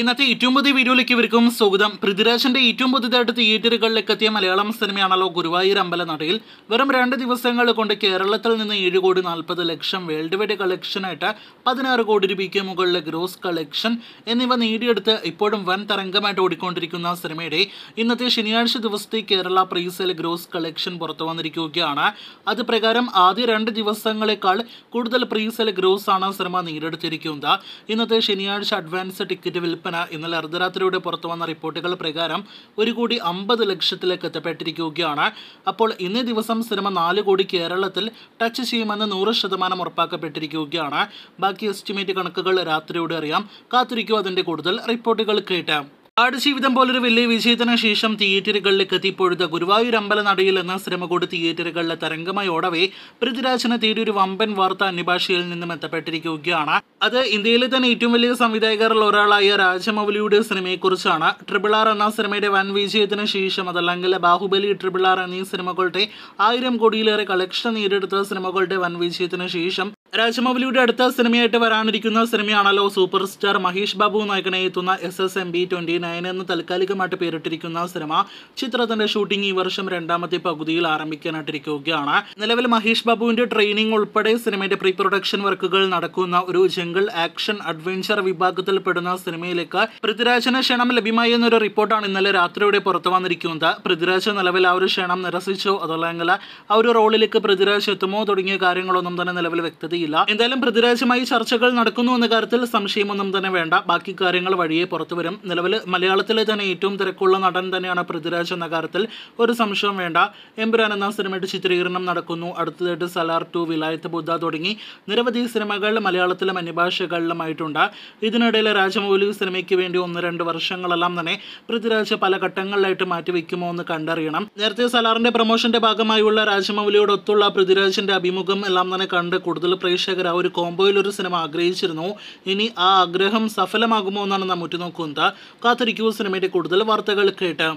ഇന്നത്തെ ഏറ്റവും പുതിയ വീഡിയോയിലേക്ക് ഇവർക്കും സ്വാഗതം പൃഥ്വിരാജിന്റെ ഏറ്റവും പുതിയതായിട്ട് തിയേറ്ററുകളിലേക്ക് എത്തിയ മലയാളം സിനിമയാണല്ലോ ഗുരുവായൂർ അമ്പലനടയിൽ വെറും രണ്ട് ദിവസങ്ങൾ കൊണ്ട് കേരളത്തിൽ നിന്ന് ഏഴ് കോടി നാൽപ്പത് ലക്ഷം വേൾഡ് വൈഡ് കളക്ഷനായിട്ട് പതിനാറ് കോടി രൂപയ്ക്ക് മുകളിലെ ഗ്രോസ് കളക്ഷൻ എന്നിവ നേടിയെടുത്ത് ഇപ്പോഴും വൻ തരംഗമായിട്ട് ഓടിക്കൊണ്ടിരിക്കുന്ന സിനിമയുടെ ഇന്നത്തെ ശനിയാഴ്ച ദിവസത്തെ കേരള പ്രീസെയിൽ ഗ്രോസ് കളക്ഷൻ പുറത്തു വന്നിരിക്കുകയാണ് അത് പ്രകാരം ആദ്യ രണ്ട് ദിവസങ്ങളെക്കാൾ കൂടുതൽ പ്രീസെയിൽ ഗ്രോസ് ആണ് സിനിമ നേടിയെടുത്തിരിക്കുന്നത് ഇന്നത്തെ ശനിയാഴ്ച അഡ്വാൻസ് ടിക്കറ്റ് വിൽപ്പന വിൽപ്പന ഇന്നലെ അർദ്ധരാത്രിയോടെ പുറത്തു വന്ന റിപ്പോർട്ടുകൾ പ്രകാരം ഒരു കോടി അമ്പത് ലക്ഷത്തിലേക്ക് എത്തപ്പെട്ടിരിക്കുകയാണ് അപ്പോൾ ഇന്നേ ദിവസം സിനിമ നാല് കോടി കേരളത്തിൽ ടച്ച് ചെയ്യുമെന്ന് നൂറ് ശതമാനം ഉറപ്പാക്കപ്പെട്ടിരിക്കുകയാണ് ബാക്കി എസ്റ്റിമേറ്റ് കണക്കുകൾ രാത്രിയോടെ അറിയാം കാത്തിരിക്കും അതിൻ്റെ കൂടുതൽ റിപ്പോർട്ടുകൾ കേട്ടാം ജീവിതം പോലൊരു വലിയ വിജയത്തിന് ശേഷം തിയേറ്ററുകളിലേക്ക് എത്തിപ്പൊഴുത ഗുരുവായൂർ നടയിൽ എന്ന ശ്രമകോട് തിയേറ്ററുകളിലെ തരംഗമായി ഓടവേ പൃഥ്വിരാജിനെ തേടി ഒരു വമ്പൻ വാർത്ത അന്യഭാഷയിൽ നിന്നും എത്തപ്പെട്ടിരിക്കുകയാണ് അത് ഇന്ത്യയിലെ തന്നെ ഏറ്റവും വലിയ സംവിധായകരിൽ ഒരാളായ രാജമൗലിയുടെ സിനിമയെക്കുറിച്ചാണ് ട്രിപിൾ ആർ എന്ന സിനിമയുടെ വൻ വിജയത്തിന് ശേഷം അതല്ലെങ്കിൽ ബാഹുബലി ട്രിപിൾ ആർ എന്നീ സിനിമകളുടെ ആയിരം കോടിയിലേറെ കളക്ഷൻ നേടിയെടുത്ത സിനിമകളുടെ വൻ വിജയത്തിന് ശേഷം രാജമൗലിയുടെ അടുത്ത സിനിമയായിട്ട് വരാനിരിക്കുന്ന സിനിമയാണല്ലോ സൂപ്പർ സ്റ്റാർ മഹേഷ് ബാബു നായകനെ എത്തുന്ന S S M B twenty nine എന്ന് താൽക്കാലികമായിട്ട് പേരിട്ടിരിക്കുന്ന സിനിമ ചിത്രത്തിന്റെ ഷൂട്ടിംഗ് ഈ വർഷം രണ്ടാമത്തെ പകുതിയിൽ ആരംഭിക്കാനായിട്ടിരിക്കുകയാണ് നിലവിൽ മഹേഷ് ബാബുവിന്റെ ട്രെയിനിങ് ഉൾപ്പെടെ സിനിമയുടെ പ്രീ പ്രൊഡക്ഷൻ വർക്കുകൾ നടക്കുന്ന ഒരു ജംഗിൾ ആക്ഷൻ അഡ്വഞ്ചർ വിഭാഗത്തിൽ പെടുന്ന സിനിമയിലേക്ക് പൃഥ്വിരാജന് ക്ഷണം ലഭ്യമായി എന്നൊരു റിപ്പോർട്ടാണ് ഇന്നലെ രാത്രിയോടെ പുറത്തു വന്നിരിക്കുന്നത് പൃഥ്വിരാജ് നിലവിൽ ആ ഒരു ക്ഷണം നിരസിച്ചോ അതല്ലെങ്കിൽ ആ ഒരു റോളിലേക്ക് പൃഥ്വിരാജ് എത്തുമോ തുടങ്ങിയ കാര്യങ്ങളൊന്നും തന്നെ നിലവിൽ വ്യക്തത അറിയില്ല എന്തായാലും പ്രതിരാജ്യമായി ചർച്ചകൾ നടക്കുന്നു എന്ന കാര്യത്തിൽ സംശയമൊന്നും തന്നെ വേണ്ട ബാക്കി കാര്യങ്ങൾ വഴിയെ പുറത്തുവരും നിലവിൽ മലയാളത്തിലെ തന്നെ ഏറ്റവും തിരക്കുള്ള നടൻ തന്നെയാണ് പൃഥ്വിരാജ് എന്ന കാര്യത്തിൽ ഒരു സംശയം വേണ്ട എമ്പുരാൻ എന്ന സിനിമയുടെ ചിത്രീകരണം നടക്കുന്നു അടുത്തതായിട്ട് സലാർ ടു വിലായത്ത് ബുദ്ധ തുടങ്ങി നിരവധി സിനിമകൾ മലയാളത്തിലും അന്യഭാഷകളിലുമായിട്ടുണ്ട് ഇതിനിടയിൽ രാജമൗലി സിനിമയ്ക്ക് വേണ്ടി ഒന്ന് രണ്ട് വർഷങ്ങളെല്ലാം തന്നെ പൃഥ്വിരാജ് പല ഘട്ടങ്ങളിലായിട്ട് മാറ്റിവെക്കുമോ എന്ന് കണ്ടറിയണം നേരത്തെ സലാറിന്റെ പ്രൊമോഷന്റെ ഭാഗമായുള്ള രാജമൗലിയോടൊത്തുള്ള പൃഥ്വിരാജിന്റെ അഭിമുഖം എല്ലാം തന്നെ കണ്ട് കൂടുതൽ പ്രേ പ്രേക്ഷകർ ആ ഒരു കോംബോയിൽ ഒരു സിനിമ ആഗ്രഹിച്ചിരുന്നു ഇനി ആ ആഗ്രഹം സഫലമാകുമോ എന്നാണ് നാം ഉറ്റുനോക്കുന്നത് കാത്തിരിക്കൂ സിനിമയുടെ കൂടുതൽ വാർത്തകൾ കേട്ട്